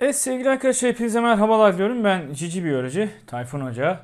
Evet sevgili arkadaşlar hepinize merhabalar diyorum. Ben Cici Biyoloji, Tayfun Hoca.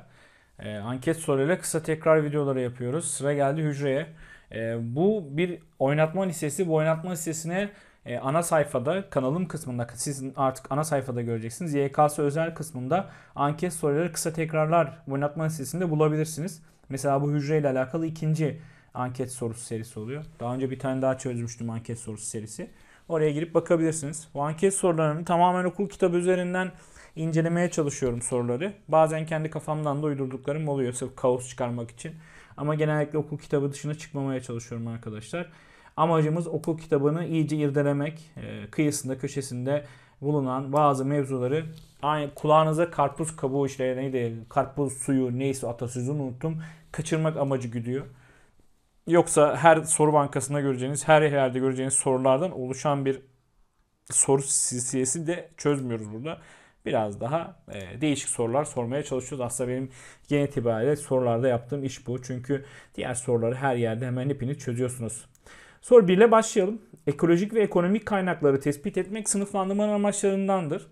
E, anket soruyla kısa tekrar videoları yapıyoruz. Sıra geldi hücreye. E, bu bir oynatma listesi. Bu oynatma listesine e, ana sayfada kanalım kısmında siz artık ana sayfada göreceksiniz. YKS özel kısmında anket soruları kısa tekrarlar oynatma listesinde bulabilirsiniz. Mesela bu hücreyle alakalı ikinci anket sorusu serisi oluyor. Daha önce bir tane daha çözmüştüm anket sorusu serisi. Oraya girip bakabilirsiniz. Vanket sorularını tamamen okul kitabı üzerinden incelemeye çalışıyorum soruları. Bazen kendi kafamdan da uydurduklarım oluyor sırf kaos çıkarmak için. Ama genellikle okul kitabı dışına çıkmamaya çalışıyorum arkadaşlar. Amacımız okul kitabını iyice irdelemek, e, kıyısında köşesinde bulunan bazı mevzuları aynı kulağınıza karpuz kabuğu işte neydi karpuz suyu neyse atasözünü unuttum kaçırmak amacı güdüyor. Yoksa her soru bankasında göreceğiniz, her yerde göreceğiniz sorulardan oluşan bir soru silsilesi de çözmüyoruz burada. Biraz daha e, değişik sorular sormaya çalışıyoruz. Aslında benim genel itibariyle sorularda yaptığım iş bu. Çünkü diğer soruları her yerde hemen hepini çözüyorsunuz. Soru 1 ile başlayalım. Ekolojik ve ekonomik kaynakları tespit etmek sınıflandırma amaçlarındandır.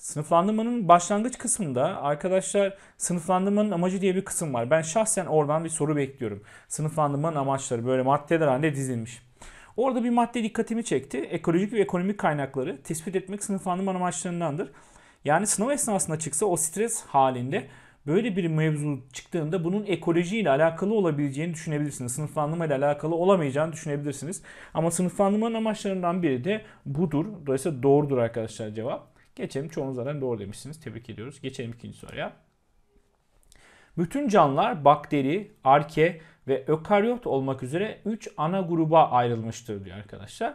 Sınıflandırmanın başlangıç kısmında arkadaşlar sınıflandırmanın amacı diye bir kısım var. Ben şahsen oradan bir soru bekliyorum. Sınıflandırmanın amaçları böyle maddeler halinde dizilmiş. Orada bir madde dikkatimi çekti. Ekolojik ve ekonomik kaynakları tespit etmek sınıflandırma amaçlarındandır. Yani sınav esnasında çıksa o stres halinde böyle bir mevzu çıktığında bunun ekolojiyle alakalı olabileceğini düşünebilirsiniz. Sınıflandırma ile alakalı olamayacağını düşünebilirsiniz. Ama sınıflandırmanın amaçlarından biri de budur. Dolayısıyla doğrudur arkadaşlar cevap. Geçelim çoğunuz zaten doğru demişsiniz. Tebrik ediyoruz. Geçelim ikinci soruya. Bütün canlılar bakteri, arke ve ökaryot olmak üzere 3 ana gruba ayrılmıştır diyor arkadaşlar.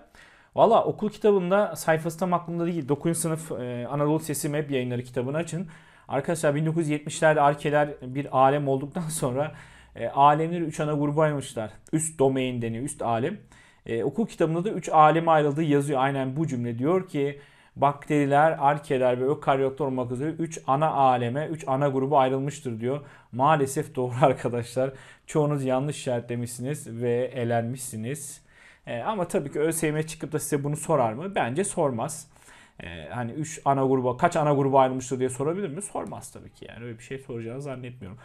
Valla okul kitabında sayfası tam aklımda değil. 9. sınıf e, Anadolu Sesi Map yayınları kitabını açın. Arkadaşlar 1970'lerde arkeler bir alem olduktan sonra e, alemleri 3 ana gruba ayırmışlar. Üst domain deniyor, üst alem. E, okul kitabında da 3 aleme ayrıldığı yazıyor. Aynen bu cümle diyor ki Bakteriler, arkeler ve ökaryotlar olmak üzere 3 ana aleme, 3 ana gruba ayrılmıştır diyor. Maalesef doğru arkadaşlar. Çoğunuz yanlış işaretlemişsiniz ve elenmişsiniz. E, ama tabii ki ÖSYM çıkıp da size bunu sorar mı? Bence sormaz. E, hani 3 ana gruba, kaç ana gruba ayrılmıştır diye sorabilir mi? Sormaz tabii ki yani. Öyle bir şey soracağını zannetmiyorum.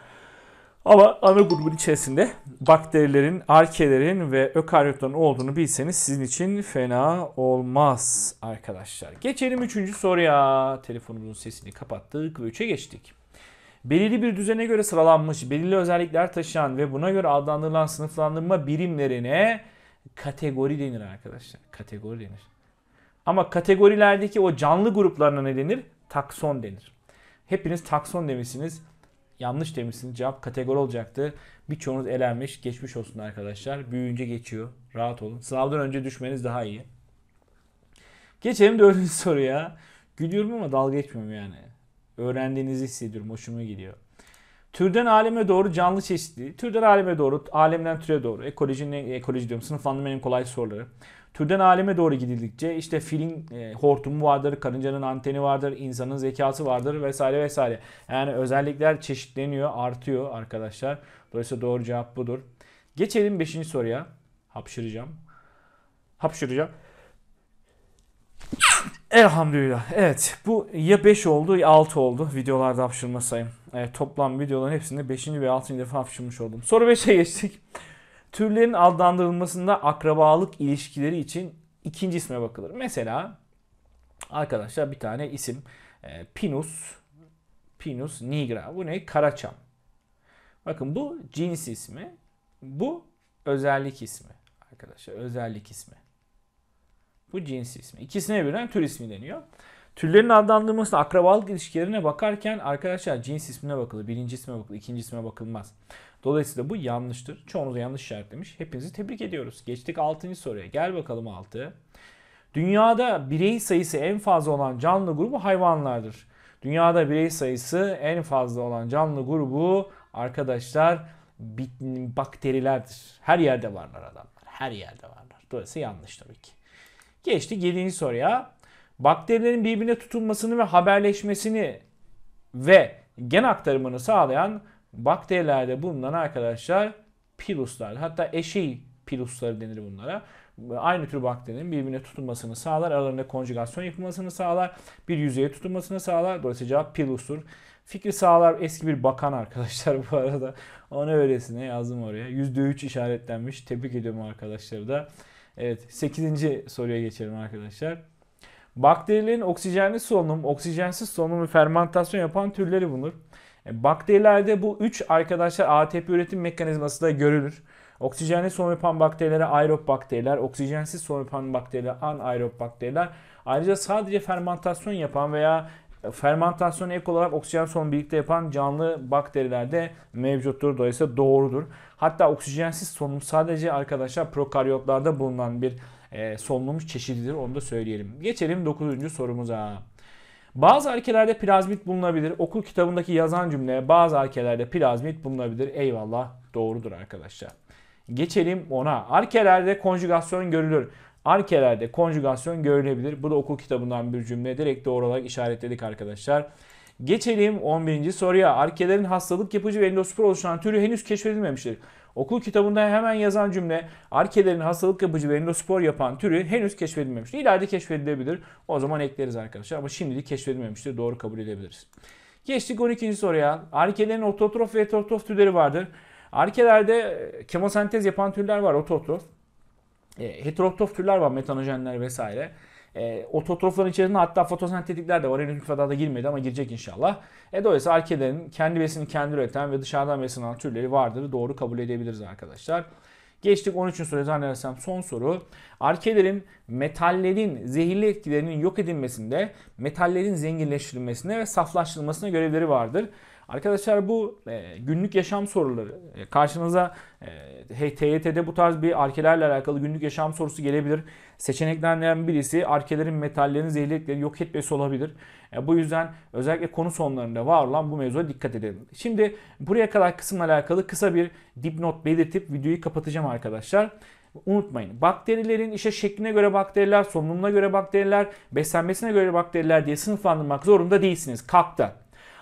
Ama ana grubun içerisinde bakterilerin, arkelerin ve ökaryotların olduğunu bilseniz sizin için fena olmaz arkadaşlar. Geçelim üçüncü soruya. Telefonumuzun sesini kapattık ve üçe geçtik. Belirli bir düzene göre sıralanmış, belirli özellikler taşıyan ve buna göre adlandırılan sınıflandırma birimlerine kategori denir arkadaşlar. Kategori denir. Ama kategorilerdeki o canlı gruplarına ne denir? Takson denir. Hepiniz takson demişsiniz yanlış demişsiniz. Cevap kategori olacaktı. Birçoğunuz elenmiş. Geçmiş olsun arkadaşlar. Büyüyünce geçiyor. Rahat olun. Sınavdan önce düşmeniz daha iyi. Geçelim dördüncü soruya. Gülüyorum ama dalga geçmiyorum yani. Öğrendiğinizi hissediyorum. Hoşuma gidiyor. Türden aleme doğru canlı çeşitliliği, türden aleme doğru, alemden türe doğru, ekolojinin, ekoloji diyorum, sınıflandırma en kolay soruları. Türden aleme doğru gidildikçe işte filin e, hortumu vardır, karıncanın anteni vardır, insanın zekası vardır vesaire vesaire. Yani özellikler çeşitleniyor, artıyor arkadaşlar. Dolayısıyla doğru cevap budur. Geçelim 5. soruya. Hapşıracağım. Hapşıracağım. Elhamdülillah. Evet bu ya 5 oldu ya 6 oldu videolarda hapşırma sayım. Evet, toplam videoların hepsinde 5. ve 6. defa hapşırmış oldum. Soru 5'e geçtik. Türlerin adlandırılmasında akrabalık ilişkileri için ikinci isme bakılır. Mesela arkadaşlar bir tane isim e, Pinus Pinus nigra. Bu ne? Karaçam. Bakın bu cins ismi. Bu özellik ismi arkadaşlar. Özellik ismi. Bu cins ismi. İkisine birden tür ismi deniyor. Türlerin adlandırılması akrabalık ilişkilerine bakarken arkadaşlar cins ismine bakılır. Birinci isme bakılır, ikinci isme bakılmaz. Dolayısıyla bu yanlıştır. Çoğunuz yanlış işaretlemiş. Hepinizi tebrik ediyoruz. Geçtik 6. soruya. Gel bakalım 6. Dünyada birey sayısı en fazla olan canlı grubu hayvanlardır. Dünyada birey sayısı en fazla olan canlı grubu arkadaşlar bakterilerdir. Her yerde varlar adamlar. Her yerde varlar. Dolayısıyla yanlış tabii ki. Geçtik 7. soruya. Bakterilerin birbirine tutunmasını ve haberleşmesini ve gen aktarımını sağlayan bakterilerde bulunan arkadaşlar piruslar. Hatta eşey pirusları denir bunlara. Aynı tür bakterinin birbirine tutunmasını sağlar. Aralarında konjugasyon yapılmasını sağlar. Bir yüzeye tutunmasını sağlar. Dolayısıyla cevap pirustur. Fikri sağlar eski bir bakan arkadaşlar bu arada. Ona öylesine yazdım oraya. %3 işaretlenmiş. Tebrik ediyorum arkadaşları da. Evet 8. soruya geçelim arkadaşlar. Bakterilerin oksijenli solunum, oksijensiz solunum ve fermentasyon yapan türleri bulunur. E, bakterilerde bu 3 arkadaşlar ATP üretim mekanizması da görülür. Oksijenli solunum yapan bakterilere aerob bakteriler, oksijensiz solunum yapan bakterilere anaerob bakteriler. Ayrıca sadece fermentasyon yapan veya fermantasyonu ek olarak oksijen sonu birlikte yapan canlı bakterilerde mevcuttur. Dolayısıyla doğrudur. Hatta oksijensiz solunum sadece arkadaşlar prokaryotlarda bulunan bir e, solunum çeşididir. Onu da söyleyelim. Geçelim 9. sorumuza. Bazı arkelerde plazmit bulunabilir. Okul kitabındaki yazan cümle bazı arkelerde plazmit bulunabilir. Eyvallah doğrudur arkadaşlar. Geçelim ona. Arkelerde konjugasyon görülür. Arkelerde konjugasyon görülebilir. Bu da okul kitabından bir cümle direkt doğru olarak işaretledik arkadaşlar. Geçelim 11. soruya. Arkelerin hastalık yapıcı ve endospor oluşan türü henüz keşfedilmemiştir. Okul kitabında hemen yazan cümle arkelerin hastalık yapıcı ve endospor yapan türü henüz keşfedilmemiştir. İleride keşfedilebilir. O zaman ekleriz arkadaşlar ama şimdilik keşfedilmemiştir. Doğru kabul edebiliriz. Geçtik 12. soruya. Arkelerin ototrof ve heterotrof türleri vardır. Arkelerde e, kemosentez yapan türler var ototrof. E, heterotop türler var metanojenler vesaire. E, ototrofların içerisinde hatta fotosentetikler de var. Henüz müfredata girmedi ama girecek inşallah. E, dolayısıyla arkelerin kendi besini kendi üreten ve dışarıdan besin alan türleri vardır. Doğru kabul edebiliriz arkadaşlar. Geçtik 13. soruya zannedersem son soru. Arkelerin metallerin zehirli etkilerinin yok edilmesinde, metallerin zenginleştirilmesine ve saflaştırılmasına görevleri vardır. Arkadaşlar bu e, günlük yaşam soruları e, karşınıza e, TYT'de bu tarz bir arkelerle alakalı günlük yaşam sorusu gelebilir. Seçeneklerden birisi arkelerin metallerini zehirlilikleri yok etmesi olabilir. E, bu yüzden özellikle konu sonlarında var olan bu mevzuya dikkat edelim. Şimdi buraya kadar kısımla alakalı kısa bir dipnot belirtip videoyu kapatacağım arkadaşlar. Unutmayın bakterilerin işe şekline göre bakteriler, solunumuna göre bakteriler, beslenmesine göre bakteriler diye sınıflandırmak zorunda değilsiniz. Kalkta.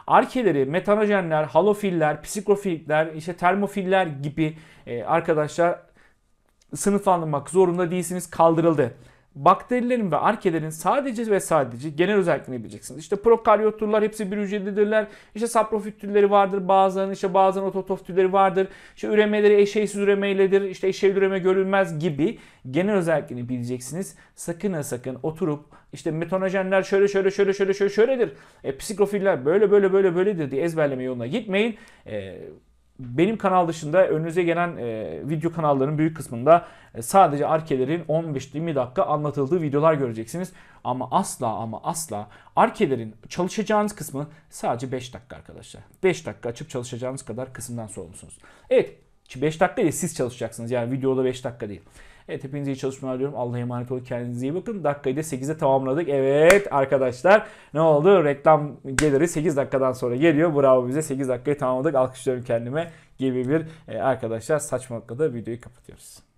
Arkeleri, metanojenler, halofiller, psikrofilikler, işte termofiller gibi e, arkadaşlar sınıflandırmak zorunda değilsiniz kaldırıldı bakterilerin ve arkelerin sadece ve sadece genel özelliklerini bileceksiniz. İşte prokaryoturlar hepsi bir hücrelidirler. İşte saprofit türleri vardır bazılarının işte bazen ototof türleri vardır. İşte üremeleri eşeysiz üremeyledir. İşte eşeyli üreme görülmez gibi genel özelliklerini bileceksiniz. Sakın ha sakın oturup işte metonojenler şöyle şöyle şöyle şöyle şöyle şöyledir. E, psikrofiller böyle böyle böyle böyledir diye ezberleme yoluna gitmeyin. E, benim kanal dışında önünüze gelen e, video kanallarının büyük kısmında e, sadece arkelerin 15-20 dakika anlatıldığı videolar göreceksiniz. Ama asla ama asla arkelerin çalışacağınız kısmı sadece 5 dakika arkadaşlar. 5 dakika açıp çalışacağınız kadar kısımdan sorumlusunuz. Evet 5 dakika değil siz çalışacaksınız yani videoda 5 dakika değil. Evet hepinize iyi çalışmalar diliyorum. Allah'a emanet olun. Kendinize iyi bakın. Dakikayı da 8'e tamamladık. Evet arkadaşlar ne oldu? Reklam geliri 8 dakikadan sonra geliyor. Bravo bize 8 dakikayı tamamladık. Alkışlıyorum kendime gibi bir e, arkadaşlar saçmalıkla da videoyu kapatıyoruz.